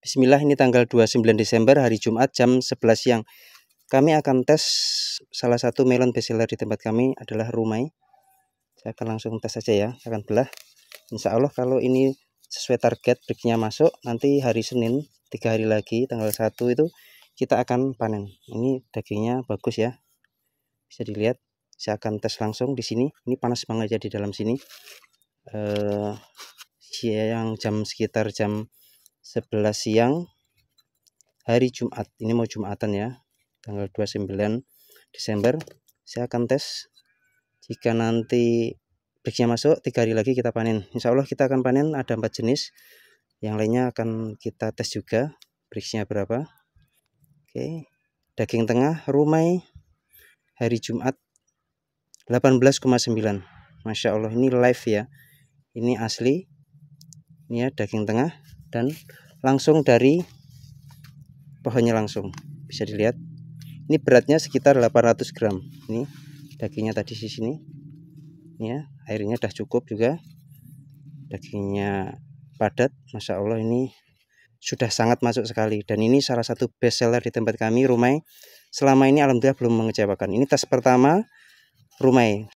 Bismillah ini tanggal 29 Desember hari Jumat jam 11 siang. Kami akan tes salah satu melon bestseller di tempat kami adalah rumai. Saya akan langsung tes saja ya, saya akan belah. Insya Allah kalau ini sesuai target breaknya masuk, nanti hari Senin, tiga hari lagi, tanggal 1 itu kita akan panen. Ini dagingnya bagus ya, bisa dilihat. Saya akan tes langsung di sini, ini panas banget ya di dalam sini. Eh, siang jam sekitar jam 11 siang hari Jumat. Ini mau Jumatan ya. Tanggal 29 Desember saya akan tes jika nanti breaknya masuk tiga hari lagi kita panen Insya Allah kita akan panen ada empat jenis yang lainnya akan kita tes juga breaknya berapa Oke daging tengah rumai hari Jumat 18,9 Masya Allah ini live ya ini asli ini ya daging tengah dan langsung dari pohonnya langsung bisa dilihat ini beratnya sekitar 800 gram ini dagingnya tadi di sini ya airnya sudah cukup juga dagingnya padat Masya Allah ini sudah sangat masuk sekali dan ini salah satu best seller di tempat kami rumai selama ini alhamdulillah belum mengecewakan ini tes pertama rumai